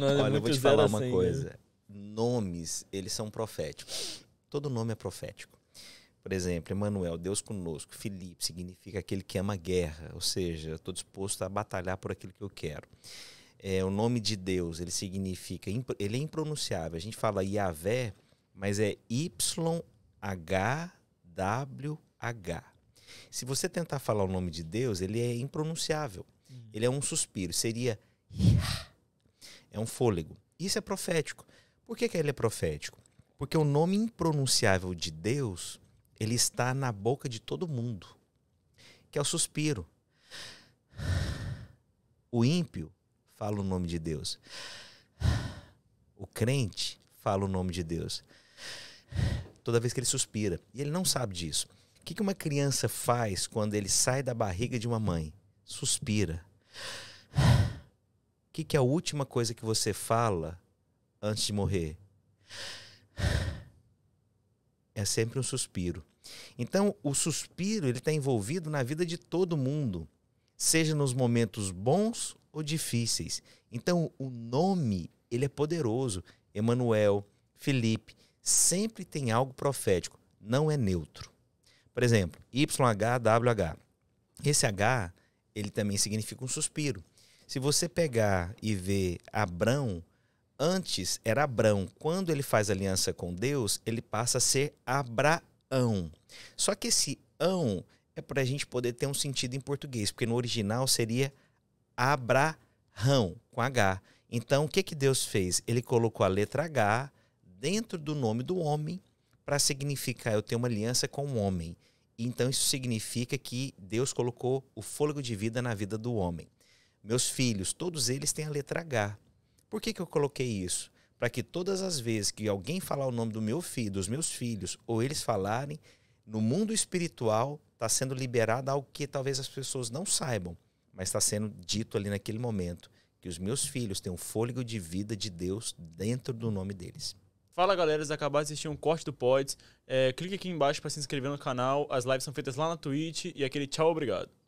Não, é Olha, eu vou te falar uma assim, coisa. Né? Nomes, eles são proféticos. Todo nome é profético. Por exemplo, Emanuel, Deus conosco. Felipe significa aquele que ama a guerra, ou seja, estou disposto a batalhar por aquilo que eu quero. É, o nome de Deus, ele significa, ele é impronunciável. A gente fala Yahvé, mas é Y-H-W-H. Se você tentar falar o nome de Deus, ele é impronunciável. Hum. Ele é um suspiro. Seria Yah é um fôlego. Isso é profético. Por que, que ele é profético? Porque o nome impronunciável de Deus, ele está na boca de todo mundo, que é o suspiro. O ímpio fala o nome de Deus. O crente fala o nome de Deus. Toda vez que ele suspira. E ele não sabe disso. O que uma criança faz quando ele sai da barriga de uma mãe? Suspira que, que é a última coisa que você fala antes de morrer? É sempre um suspiro. Então, o suspiro ele está envolvido na vida de todo mundo, seja nos momentos bons ou difíceis. Então, o nome ele é poderoso. Emanuel, Felipe, sempre tem algo profético. Não é neutro. Por exemplo, YHWH. Esse H ele também significa um suspiro. Se você pegar e ver Abrão, antes era Abrão. Quando ele faz aliança com Deus, ele passa a ser Abraão. Só que esse ão é para a gente poder ter um sentido em português, porque no original seria Abraão, com H. Então, o que, que Deus fez? Ele colocou a letra H dentro do nome do homem para significar eu tenho uma aliança com o homem. Então, isso significa que Deus colocou o fôlego de vida na vida do homem meus filhos, todos eles têm a letra H. Por que, que eu coloquei isso? Para que todas as vezes que alguém falar o nome do meu filho, dos meus filhos, ou eles falarem, no mundo espiritual está sendo liberado algo que talvez as pessoas não saibam, mas está sendo dito ali naquele momento que os meus filhos têm um fôlego de vida de Deus dentro do nome deles. Fala galera, vocês acabaram de assistir um corte do Pods. É, clique aqui embaixo para se inscrever no canal. As lives são feitas lá na Twitch. E aquele tchau, obrigado.